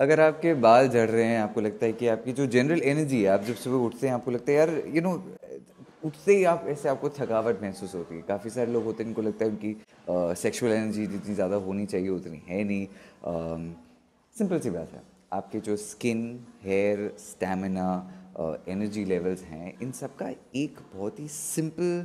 अगर आपके बाल झड़ रहे हैं आपको लगता है कि आपकी जो जनरल एनर्जी है आप जब सुबह उठते हैं आपको लगता है यार यू नो उठते ही आप ऐसे आपको थकावट महसूस होती है काफ़ी सारे लोग होते हैं उनको लगता है उनकी सेक्सुअल एनर्जी जितनी ज़्यादा होनी चाहिए उतनी है नहीं सिंपल सी बात है आपके जो skin hair stamina energy levels हैं इन सब का एक बहुत ही सिंपल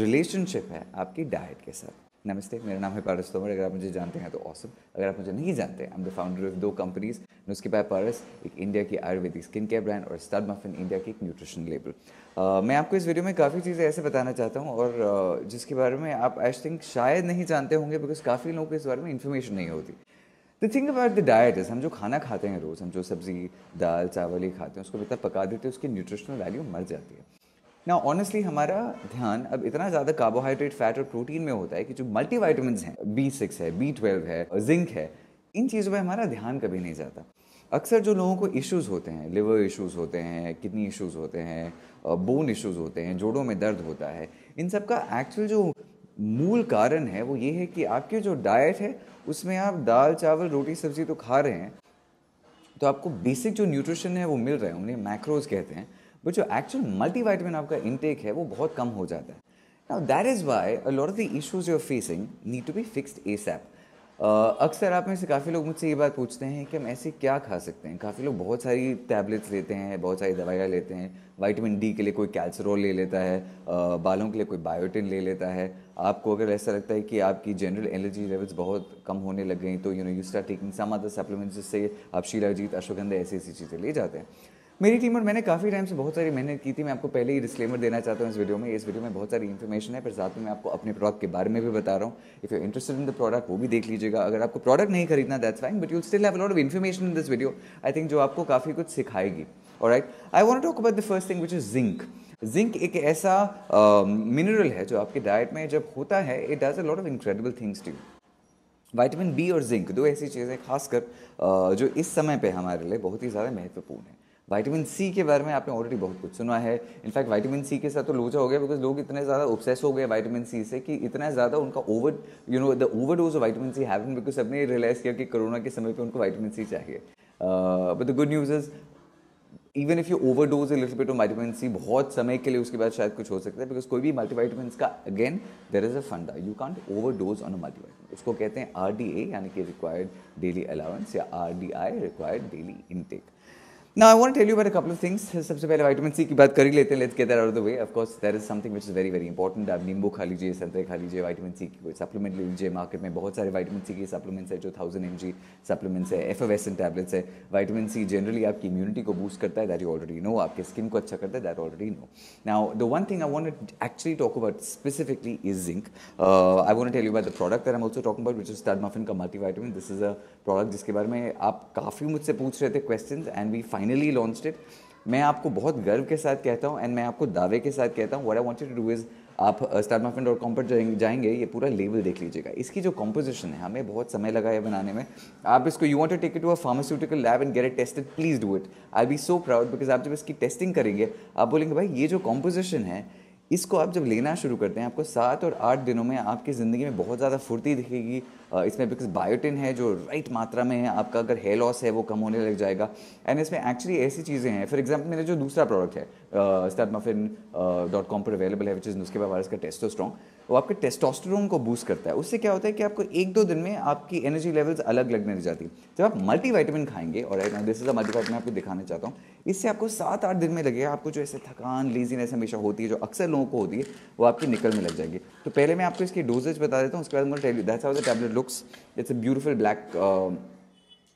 रिलेशनशिप है आपकी डाइट के साथ नमस्ते मेरा नाम है पारस तोमर अगर आप मुझे जानते हैं तो औसम अगर आप मुझे नहीं जानते I am the founder of दो कंपनीज उसके पाए पारस एक इंडिया की आयुर्वेदिक स्किन केयर ब्रांड और स्टार मफिन इंडिया की एक न्यूट्रिशन लेबल uh, मैं आपको इस वीडियो में काफ़ी चीज़ें ऐसे बताना चाहता हूँ और uh, जिसके बारे में आप आई थिंक शायद नहीं जानते होंगे बिकॉज काफ़ी लोगों को इस बारे में इन्फॉर्मेशन नहीं होती the thing about the diet is हम जो खाना खाते हैं रोज़ हम जो सब्ज़ी दाल चावल ही खाते हैं उसको इतना पका देते हैं उसकी न्यूट्रिशनल वैल्यू मर जाती है ना ऑनेस्टली हमारा ध्यान अब इतना ज़्यादा कार्बोहाइड्रेट फैट और प्रोटीन में होता है कि जो मल्टी हैं बी सिक्स है बी ट्वेल्व है जिंक है इन चीज़ों पर हमारा ध्यान कभी नहीं जाता अक्सर जो लोगों को इश्यूज़ होते हैं लिवर इश्यूज़ होते हैं किडनी इश्यूज़ होते हैं बोन इश्यूज़ होते हैं जोड़ों में दर्द होता है इन सब का एक्चुअल जो मूल कारण है वो ये है कि आपकी जो डाइट है उसमें आप दाल चावल रोटी सब्जी तो खा रहे हैं तो आपको बेसिक जो न्यूट्रिशन है वो मिल रहा है उन्हें मैक्रोज कहते हैं बट जो एक्चुअल मल्टीवाइटमिन आपका इनटेक है वो बहुत कम हो जाता है now that is why a lot of the issues you're facing need to be fixed ए अक्सर आप में से काफ़ी लोग मुझसे ये बात पूछते हैं कि हम ऐसे क्या खा सकते हैं काफ़ी लोग बहुत सारी टैबलेट्स लेते हैं बहुत सारी दवाइयाँ लेते हैं वाइटामिन डी के लिए कोई कैल्सरोल ले लेता है uh, बालों के लिए कोई बायोटिन ले लेता है आपको अगर ऐसा लगता है कि आपकी जनरल एनर्जी लेवल्स बहुत कम होने लग गई तो you know you start taking some other supplements जिससे आप शीलाजीत अश्वगंधा ऐसी ऐसी चीज़ें ले जाते हैं मेरी टीम और मैंने काफ़ी टाइम से बहुत सारी मेहनत की थी मैं आपको पहले ही डिस्क्लेमर देना चाहता हूँ इस वीडियो में इस वीडियो में बहुत सारी इन्फॉर्मेशन है पर साथ में मैं आपको अपने प्रोडक्ट के बारे में भी बता रहा हूँ if you interested in the product वो भी देख लीजिएगा अगर आपको प्रोडक्ट नहीं खरीदना that's fine but you still have lot of information in this video I think जो आपको काफ़ी कुछ सिखाएगी और right I want talk about the first thing which is zinc zinc एक ऐसा मिनरल uh, है जो आपके डाइट में जब होता है it does a lot of incredible things to vitamin B और जिंक दो ऐसी चीज़ें खासकर uh, जो इस समय पे हमारे लिए बहुत ही ज़्यादा महत्वपूर्ण है वाइटामिन सी के बारे में आपने ऑलरेडी बहुत कुछ सुना है इनफैक्ट वाइटामिन सी के साथ तो लोचा हो गया बिकॉज लोग इतने ज़्यादा ऑब्सेस हो गए वाइटामिन सी से कि इतना ज़्यादा उनका over you know the overdose of vitamin C हैवन बिकॉज सबने रियलाइज़ किया कि कोरोना के समय पर उनको वाइटामिन सी चाहिए but the good news is even if you overdose little bit of vitamin C बहुत समय के लिए उसके बाद शायद कुछ हो सकता है बिकॉज कोई भी मल्टीवाइटामिन का अगेन देर इज़ अ फंडा you can't overdose on a multivitamin उसको कहते हैं आर डी ए यानी कि रिक्वायर्ड डेली अलाउंस या R D I required daily intake Now I want to tell you about a couple of things. सबसे पहले vitamin C की बात कर ही लेते हैं let's get that out of the way of course that is something which is very very important आप नींबू खा लीजिए संतरे खा लीजिए विटामिन सी की सप्लीमेंट ले लीजिए मार्केट में बहुत सारे विटामिन सी के सप्लीमेंट्स है जो थाउजेंड एम जी सप्लीमेंट्स है एफोवेसन टैबलेट्स है विटामिन सी जनरली आपकी इम्यूनिटी को बूस्ट करता है दैट यू ऑलरेडी नो आपके स्किन को अच्छा करता है that already know now the one thing I want actually talk about specifically is zinc I want tell you about the product that I am also talking about which is stud muffin का multivitamin this is a product जिसके बारे में आप काफ़ी मुझसे पूछ रहे थे questions and we find finally launch it मैं आपको बहुत गर्व के साथ कहता हूँ एंड मैं आपको दावे के साथ कहता हूँ what I want to do is आप स्टार मफिन डॉट कॉम पर जाएंगे ये पूरा लेबल देख लीजिएगा इसकी जो कॉम्पोजिशन है हमें बहुत समय लगा है बनाने में आप इसको you want to take to a pharmaceutical lab and get it tested please do it I be so proud because आप जब इसकी टेस्टिंग करेंगे आप बोलेंगे भाई ये जो कॉम्पोजिशन है इसको आप जब लेना शुरू करते हैं आपको सात और आठ दिनों में आपकी ज़िंदगी में बहुत ज़्यादा फुर्ती दिखेगी इसमें बिकॉज बायोटिन है जो राइट मात्रा में है आपका अगर हेयर लॉस है वो कम होने लग जाएगा एंड इसमें एक्चुअली ऐसी चीज़ें हैं फॉर एग्जाम्पल मेरा जो दूसरा प्रोडक्ट है स्टैटमफिन डॉट कॉम पर अवेलेबल है विच इज़ नुस्खे वायरस का टेस्टोस्ट्रॉन्ग वो आपके टेस्टोस्टेरोन को बूस्ट करता है उससे क्या होता है कि आपको एक दो दिन में आपकी एनर्जी लेवल्स अलग लगने लग जाती है जब आप वाइटामिन खाएंगे और दिस इज अ मल्टीवाइटामिन आपको दिखाना चाहता हूँ इससे आपको सात आठ दिन में लगेगा आपको जो ऐसे थकान लेजीनेस हमेशा होती है जो अक्सर लोगों को होती है वो आपकी निकलने लग जाएगी तो पहले मैं आपको इसकी डोजेज बता देता हूँ उसके बाद मैं looks it's a beautiful black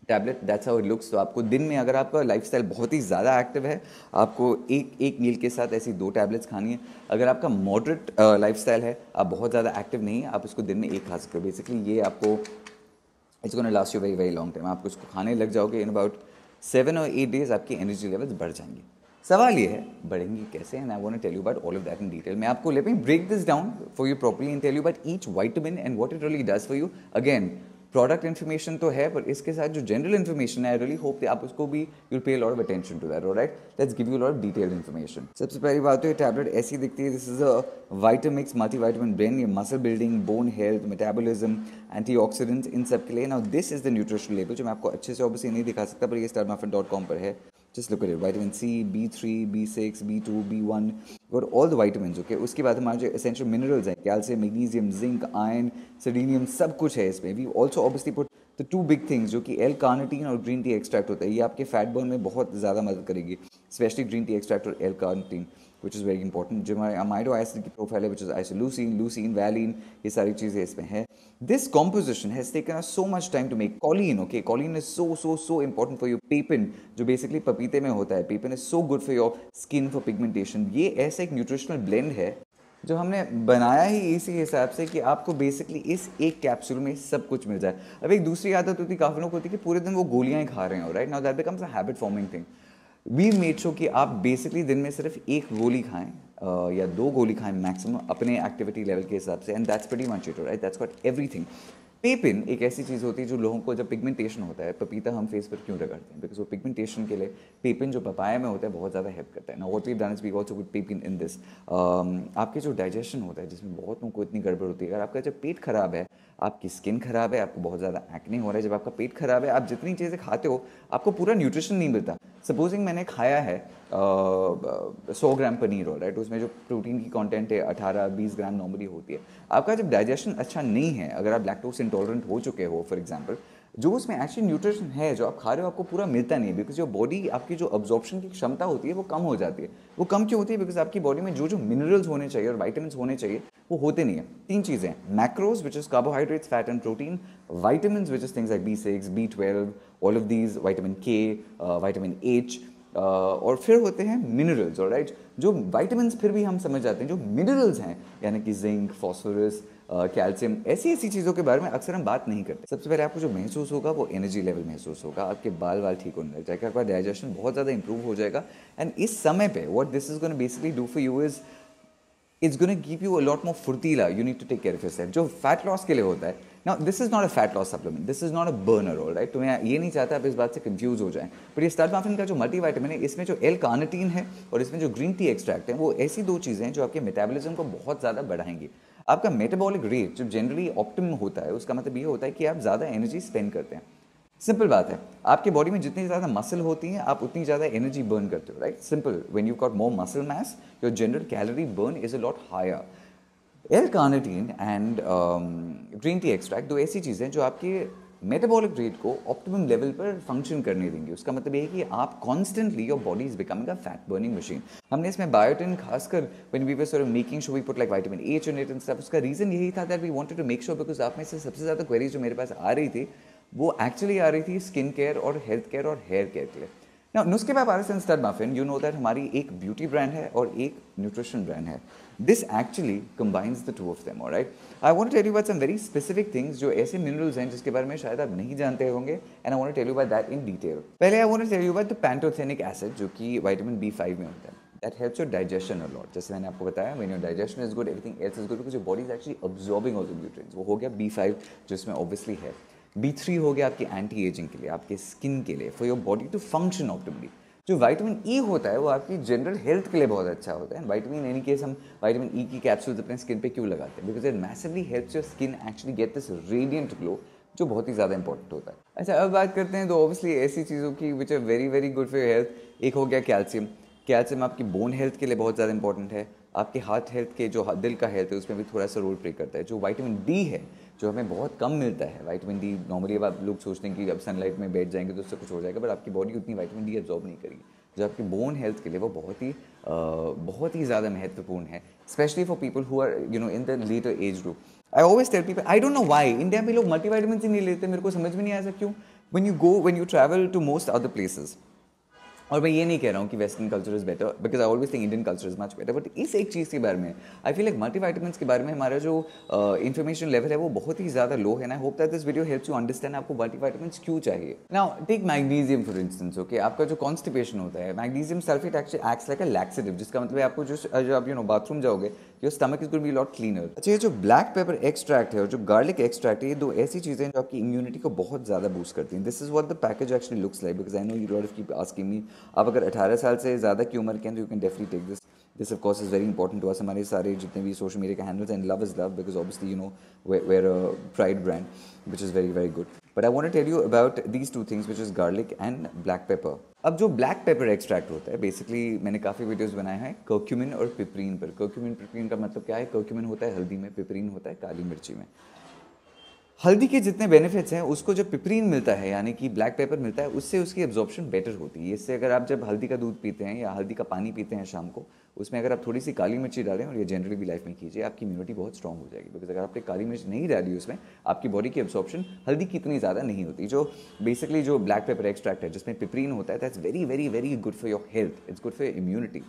tablet that's how it looks तो आपको दिन में अगर आपका लाइफ बहुत ही ज़्यादा एक्टिव है आपको एक एक मील के साथ ऐसी दो टैबलेट्स खानी है अगर आपका मॉडरेट लाइफस्टाइल है आप बहुत ज़्यादा एक्टिव नहीं है आप इसको दिन में एक खा सकते हो बेसिकली ये आपको it's gonna last you very very long time आपको इसको खाने लग जाओगे इन अबाउट सेवन और एट डेज आपकी एनर्जी लेवल्स बढ़ जाएंगे सवाल ये है बढ़ेंगी कैसे and I want tell you but all of that in detail मैं आपको let me break this down for you properly in tell you but each vitamin and what it really does for you again product information तो है पर इसके साथ जो general information है आई really hope आप उसको भी you pay lot of attention to that right let's give you lot detail information सबसे पहली बात तो ये टैबलेट ऐसी दिखती है this is a vitamix multivitamin brain ये muscle building bone health metabolism antioxidants इन सब के लिए now this is the nutrition label जो मैं आपको अच्छे से ऑब्वियसली नहीं दिखा सकता पर ये स्टार पर है just look at vitamin C B three B six B two B one और ऑल द वाइटामins ओके उसके बाद हमारे जो एसेंशियल मिनरल्स हैं calcium magnesium zinc iron selenium सब कुछ है इसमें we also obviously put the two big things जो कि एल कार्नटीन और ग्रीन टी एक्सट्रैक्ट होता है ये आपके फैट बर्न में बहुत ज़्यादा मदद करेगी स्पेशली ग्रीन टी एक्सट्रैक्ट और L carnitine which is very important जो हमारे अमाइडो एसिड की प्रोफाइल है which is isoleucine leucine valine ये सारी चीज़ें इसमें हैं this composition has taken a so much time to make choline okay choline is so so so important for your papain जो बेसिकली पपीते में होता है papain is so good for your skin for pigmentation ये ऐसा एक nutritional blend है जो हमने बनाया ही इसी हिसाब से कि आपको बेसिकली इस एक कैप्सूल में सब कुछ मिल जाए अब एक दूसरी आदत होती काफी लोग होती है कि पूरे दिन वो गोलियां खा रहे हो right now that becomes a habit forming thing we made sure कि आप बेसिकली दिन में सिर्फ एक गोली खाएं या दो गोली खाएं मैक्सिमम अपने एक्टिविटी लेवल के हिसाब से एंड दैट्स वेटी much it right that's got everything papain एक ऐसी चीज़ होती है जो लोगों को जब पिगमेंटेशन होता है पपीता हम फेस पर क्यों रगड़ते हैं बिकॉज वो पिगमेंटेशन के लिए पेपिन जो पपाया में होता है बहुत ज़्यादा हेल्प करता है ना what we done is we also good papain in this आपके जो डाइजेशन होता है जिसमें बहुत लोगों को इतनी गड़बड़ होती है अगर आपका जब पेट खराब है आपकी स्किन खराब है आपको बहुत ज़्यादा एक्निंग हो रहा है जब आपका पेट खराब है आप जितनी चीज़ें खाते हो आपको पूरा न्यूट्रिशन नहीं मिलता सपोजिंग मैंने खाया है सौ ग्राम पनीर हो राइट उसमें जो प्रोटीन की कंटेंट है अठारह बीस ग्राम नॉर्मली होती है आपका जब डाइजेशन अच्छा नहीं है अगर आप लैक्टोज इंटॉलरेंट हो चुके हो फॉर एग्जाम्पल जो उसमें एक्चुअली न्यूट्रिशन है जो आप खा रहे हो आपको पूरा मिलता नहीं है बिकॉज योर बॉडी आपकी जो ऑब्जॉर्प्शन की क्षमता होती है वो कम हो जाती है वो कम क्यों होती है बिकॉज आपकी बॉडी में जो जो मिनरल्स होने चाहिए और वाइटामिन होने चाहिए वो होते नहीं है तीन चीज़ें macros which is carbohydrates fat and protein vitamin which is things like B six B twelve all of these vitamin K vitamin H और फिर होते हैं मिनरल्स और राइट जो वाइटामिन फिर भी हम समझ जाते हैं जो मिनरल्स हैं यानी कि जिंक फॉस्फोरस कैल्शियम ऐसी ऐसी चीज़ों के बारे में अक्सर हम बात नहीं करते सबसे पहले आपको जो महसूस होगा वो एनर्जी लेवल महसूस होगा आपके बाल बाल ठीक होने लग जाएगा आपका डाइजेशन बहुत ज़्यादा इंप्रूव हो जाएगा एंड इस समय पे what this is gonna basically do for you is it's gonna give you a lot more फुर्तीला you need to take care of जो फैट लॉस के लिए होता है ना this is not a fat loss supplement this is not a burner all right तो मैं ये नहीं चाहता आप इस बात से कंफ्यूज हो जाएं बट ये माफिन का जो वाइटमिन है इसमें जो एल कानटीन है और इसमें जो ग्रीन टी एक्सट्रैक्ट है वो ऐसी दो चीज़ें हैं जो आपके मेटाबॉलिज्म को बहुत ज़्यादा बढ़ाएंगी आपका मेटाबॉलिक रेट जो जनरली ऑप्टिम होता है उसका मतलब ये होता है कि आप ज़्यादा एनर्जी स्पेंड करते हैं सिंपल बात है आपके बॉडी में जितनी ज़्यादा मसल होती है आप उतनी ज़्यादा एनर्जी बर्न करते हो right simple when you got more muscle mass your general calorie burn is a lot higher L carnitine and green tea extract दो ऐसी चीज़ें जो आपके मेटाबॉलिक रेट को ऑप्टिमम लेवल पर फंक्शन करने देंगे उसका मतलब ये है कि आप constantly your body is becoming a fat burning machine हमने इसमें बायोटिन खासकर when we were making sure we put like vitamin A and and stuff उसका रीजन यही था that we wanted to make sure because आप में से सबसे ज़्यादा क्वेरीज जो मेरे पास आ रही थी वो एक्चुअली आ रही थी स्किन केयर और हेल्थ केयर और हेयर केयर के लिए ना नुस्खे by Paras and stud muffin you know that हमारी एक ब्यूटी ब्रांड है और एक न्यूट्रिशन ब्रांड है this actually combines the two of them right I want tell you but some very specific things जो ऐसे मिनरल्स हैं जिसके बारे में शायद आप नहीं जानते होंगे and I want tell you बात दैट इन डिटेल पहले I want tell you but the pantothenic acid जो कि वाइटामिन बी फाइव में होता है that helps your digestion a lot जैसे मैंने आपको बताया man your digestion is good everything else is good because your body is actually absorbing all the nutrients वो हो गया बी फाइव जिसमें ऑब्वियसली है बी थ्री हो गया आपकी एंटी एजिंग के लिए आपके स्किन के लिए for your body to function optimally जो वाइटामिन ई e होता है वो आपकी जनरल हेल्थ के लिए बहुत अच्छा होता है वाइटामिन एनी केस हम वाइटामिन ई e की कैप्सूल्स अपने स्किन पे क्यों लगाते हैं because it massively helps your skin actually get this radiant glow जो बहुत ही ज़्यादा इंपॉर्टेंट होता है अच्छा अब बात करते हैं तो ऑब्वियसली ऐसी चीज़ों की which are very very good for health एक हो गया कैल्शियम कैल्शियम आपकी बोन हेल्थ के लिए बहुत ज़्यादा इंपॉर्टेंट है आपके हार्ट हेल्थ के जो दिल का हेल्थ है उसमें भी थोड़ा सा रोल प्ले करता है जो वाइटामिन डी है जो हमें बहुत कम मिलता है वाइटमिन डी नॉर्मली अब आप लोग सोचते हैं कि अब सनलाइट में बैठ जाएंगे तो उससे कुछ हो जाएगा बट आपकी बॉडी उतनी वाइटमिन डी एब्जॉर्ब नहीं करेगी जो आपकी बोन हेल्थ के लिए वो बहुत ही आ, बहुत ही ज़्यादा महत्वपूर्ण है specially for people who are you know in the later age group I always tell people I don't know why India में लोग मल्टी ही नहीं लेते मेरे को समझ में नहीं आया क्यों when you go when you travel to most other places और मैं ये नहीं कह रहा हूँ कि western culture is better because I always think Indian culture is much better but इस एक चीज़ के बारे में आई फील लाइक मल्टीवाइटमिन के बारे में हमारा जो इन्फॉर्मेशन लेवल है वो बहुत ही ज़्यादा लो है ना hope that this video helps you understand आपको मल्टीवाइटमिन क्यों चाहिए ना take magnesium for instance okay आपका जो कॉन्स्टिपेशन होता है magnesium sulphate actually acts like a laxative जिसका मतलब आपको जो जो आप यू नो बाथरूम जाओगे your stomach is good be lot cleaner अच्छा ये जो ब्लैक पेपर एक्सट्रैक्ट है और जो गार्लिक एक्सट्रैक्ट है ये दो ऐसी चीज़ें जो आपकी इम्यूनिटी को बहुत ज़्यादा बूस्ट करती हैं this is what the package actually looks like because I know you डॉट की आस्किंग मी आप अगर अठारह साल से ज़्यादा की उम्र के हैं तो you can definitely take this this of course is very important to us हमारे सारे जितने भी सोशल मीडिया के handles and love is love because obviously you know we're pride brand which is very very good but I want tell you about these two things which is garlic and black pepper अब जो black pepper extract होता है basically मैंने काफ़ी videos बनाए हैं कोक्यूमिन और पिपरीन पर कर्क्यूमिन पिपरीन का मतलब क्या है कर्क्यूमिन होता है हल्दी में पिपरीन होता है काली मिर्ची में हल्दी के जितने बेनिफिट्स हैं उसको जो पिपरीन मिलता है यानी कि ब्लैक पेपर मिलता है उससे उसकी एब्जॉर्प्शन बेटर होती है इससे अगर आप जब हल्दी का दूध पीते हैं या हल्दी का पानी पीते हैं शाम को उसमें अगर आप थोड़ी सी काली मिर्ची डालें और ये जनरली भी लाइफ में कीजिए आपकी इम्यूनिटी बहुत स्ट्रॉग हो जाएगी बिकॉज अगर आपने काली मिर्च नहीं डाली उसमें आपकी बॉडी की एब्जॉर्प्शन हल्दी की इतनी ज़्यादा नहीं होती जो बेसिकली जो ब्लैक पेपर एक्सट्रैक्ट है जिसमें पिपरीन होता है that's very very very good for your health it's good for immunity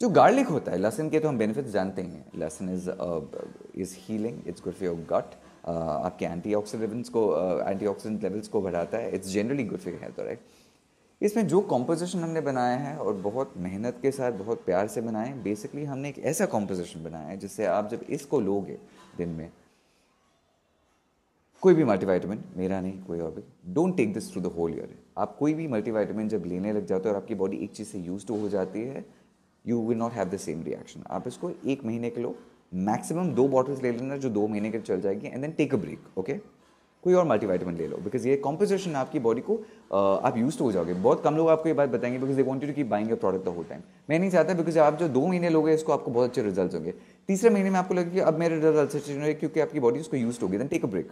जो गार्लिक होता है लहसन के तो हम बेनिफिट्स जानते हैं लहसन is is healing it's good for your gut आपके एंटी ऑक्सीडेंट्स को एंटी ऑक्सीडेंट लेवल्स को बढ़ाता है it's generally good for health right इसमें जो कॉम्पोजिशन हमने बनाया है और बहुत मेहनत के साथ बहुत प्यार से बनाए हैं बेसिकली हमने एक ऐसा कॉम्पोजिशन बनाया है जिससे आप जब इसको लोगे दिन में कोई भी मल्टीवाइटामिन मेरा नहीं कोई और भी don't take this through the whole year आप कोई भी मल्टीवाइटामिन जब लेने लग जाते हो और आपकी बॉडी एक चीज़ से यूज टू हो जाती है you will not have the same reaction आप इसको एक महीने के लो मैक्सिमम दो बॉटल्स ले लेना जो दो महीने के चल जाएगी and then take a break okay कोई और मल्टीवाइटमिन ले लो बिकॉज ये कॉम्पोजिशन आपकी बॉडी को uh, आप यूज हो जाओगे बहुत कम लोग आपको ये बात बताएंगे because they want to keep buying product the whole time मैं नहीं चाहता बिकॉज आप जो दो महीने लोगे इसको आपको बहुत अच्छे रिजल्ट होंगे तीसरे महीने में आपको लगेगा कि अब मेरे रिजल्ट अच्छे होंगे क्योंकि आपकी बॉडी उसको यूज होगी देन टेक अ ब्रेक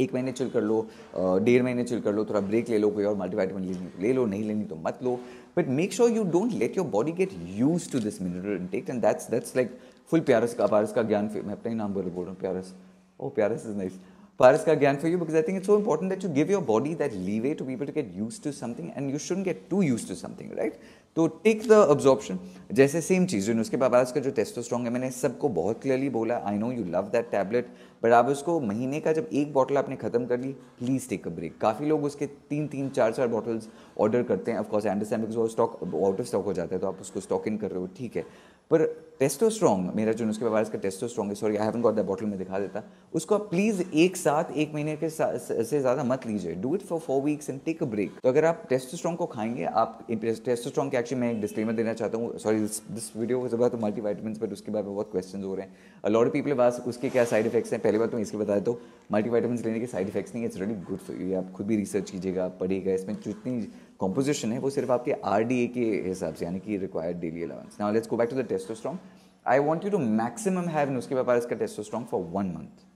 एक महीने चिल कर लो डेढ़ महीने चिल कर लो थोड़ा ब्रेक ले लो कोई और मल्टीवाइटमिन लेनी ले लो नहीं लेनी तो मत लो but make sure you don't let your body get use to this mineral intake and that's that's like full प्यारस का पारस का ज्ञान फॉर मैं अपना ही नाम बोल बोल रहा हूँ प्यारस ओ प्यारस इज नाइस पारस का ज्ञान for you because I think it's so important that you give your body that leave a to people to get use to something and you should get to use to something right तो take the absorption जैसे same चीज़ जो उसके पास का जो Testo टेस्टोस्ट्रॉन्ग है मैंने सबको बहुत क्लियरली बोला I know you love that tablet but आप उसको महीने का जब एक बॉटल आपने खत्म कर ली प्लीज़ टेक अ ब्रेक काफ़ी लोग उसके तीन तीन चार चार बॉटल्स ऑर्डर करते हैं ऑफकोर्स अंडरस्टैंड बिकॉज वो स्टॉक आउट ऑफ स्टॉक हो जाता है तो आप उसको स्टॉक इन कर रहे हो ठीक है पर टेस्टोस्ट्रॉन्ग मेरा जो उसके बाद इसका टेस्टोस्ट्रॉन्ग है sorry I haven't got the bottle में दिखा देता उसको आप प्लीज़ एक साथ एक महीने के से ज़्यादा मत लीजिए do it for four weeks and take a break तो अगर आप टेस्टोस्ट्रॉन्ग को खाएंगे आप टेस्टोस्ट्रॉन्ग के एक्चुअली मैं एक डिस्क्लेमर देना चाहता हूँ सॉरी दिस वीडियो के बाद मल्टी वाइटमिन बट उसके बारे में बहुत क्वेश्चन हो रहे हैं लॉर्ड पीपल पास उसके क्या साइड इफेक्ट्स हैं पहली बार तो मैं इसके बता दो मल्टी वाइटमिन लेने के साइड इफेक्ट्स नहीं it's really good for you आप खुद भी रिसर्च कीजिएगा पढ़िएगा इसमें जितनी कॉम्पोजिशन है वो सिर्फ आपके आर डी ए के हिसाब से यानी कि required daily allowance now let's go back to the Testostrong I want you to maximum have उसके बापारस इसका Testostrong for one month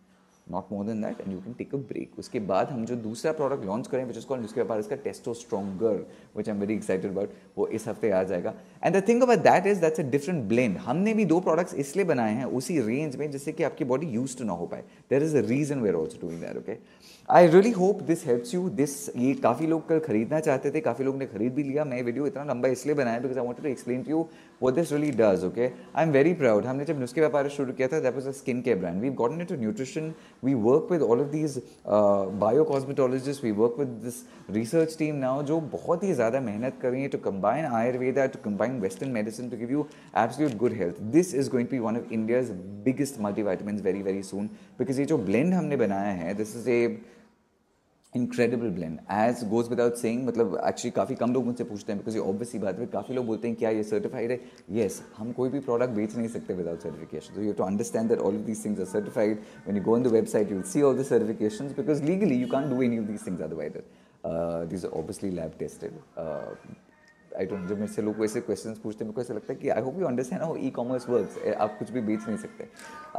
not more than that and you can take a break उसके बाद हम जो दूसरा प्रोडक्ट लॉन्च करें which is call उसके बाद इसका Testostronger which I am very excited about वो इस हफ्ते आ जाएगा and the thing about that is that's a different blend हमने भी दो प्रोडक्ट्स इसलिए बनाए हैं उसी रेंज में जिससे कि आपकी बॉडी यूज टू ना हो पाए there is a reason we're also doing that okay I really hope this helps you this ये काफ़ी लोग कल खरीदना चाहते थे काफ़ी लोग ने खरीद भी लिया मैं वीडियो इतना लंबा इसलिए बनाया because I want to explain to you what this really does, okay? I'm very proud. हमने जब नुस्खे व्यापार शुरू that was a skincare brand. We've gotten into nutrition. We work with all of these uh, biocosmetologists. We work with this research team now जो बहुत ही ज़्यादा मेहनत to combine Ayurveda, to combine Western medicine to give you absolute good health. This is going to be one of India's biggest multivitamins very very soon because this blend we have made this is a incredible blend as goes without saying मतलब actually काफ़ी कम लोग मुझसे पूछते हैं because ये obviously बात है काफ़ी लोग बोलते हैं क्या ये सर्टिफाइड है येस yes, हम कोई भी प्रोडक्ट बेच नहीं सकते without certification you to understand that all of things are certified when you go on the website you see all the certification because legally you can do any of this things otherwise these obviously lab tested I don't जब मेरे से लोग ऐसे questions पूछते हैं मेरे को ऐसा लगता है कि I hope you understand how ecommerce work आप कुछ भी बेच नहीं सकते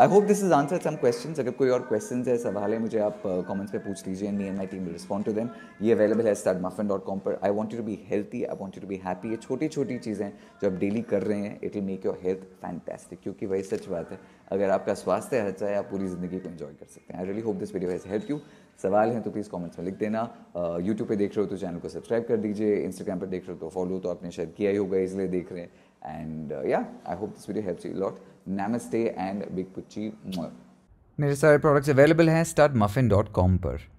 I hope this is answer some questions अगर कोई और क्वेश्चन है सवाल है मुझे आप कॉमेंट्स uh, पे पूछ लीजिए me and my team respond to them ये अवेलेबल है स्टार्ट मफन डॉट कॉम पर I want to be healthy I want to be happy ये छोटी छोटी चीज़ें जो आप डेली कर रहे हैं it will make your health fantastic क्योंकि वही सच बात है अगर आपका स्वास्थ्य अच्छा है आप पूरी ज़िंदगी को इन्जॉय कर सकते हैं I really hope this video has help you सवाल हैं तो प्लीज़ कमेंट्स में लिख देना यूट्यूब पे देख रहे हो तो चैनल को सब्सक्राइब कर दीजिए इंस्टाग्राम पर देख रहे हो तो फॉलो तो आपने शायद किया ही होगा इसलिए देख रहे हैं एंड या I hope this video helps you lot नमस्ते एंड बिग पुच्ची मेरे सारे प्रोडक्ट्स अवेलेबल हैं स्टार्ट मफिन डॉट कॉम पर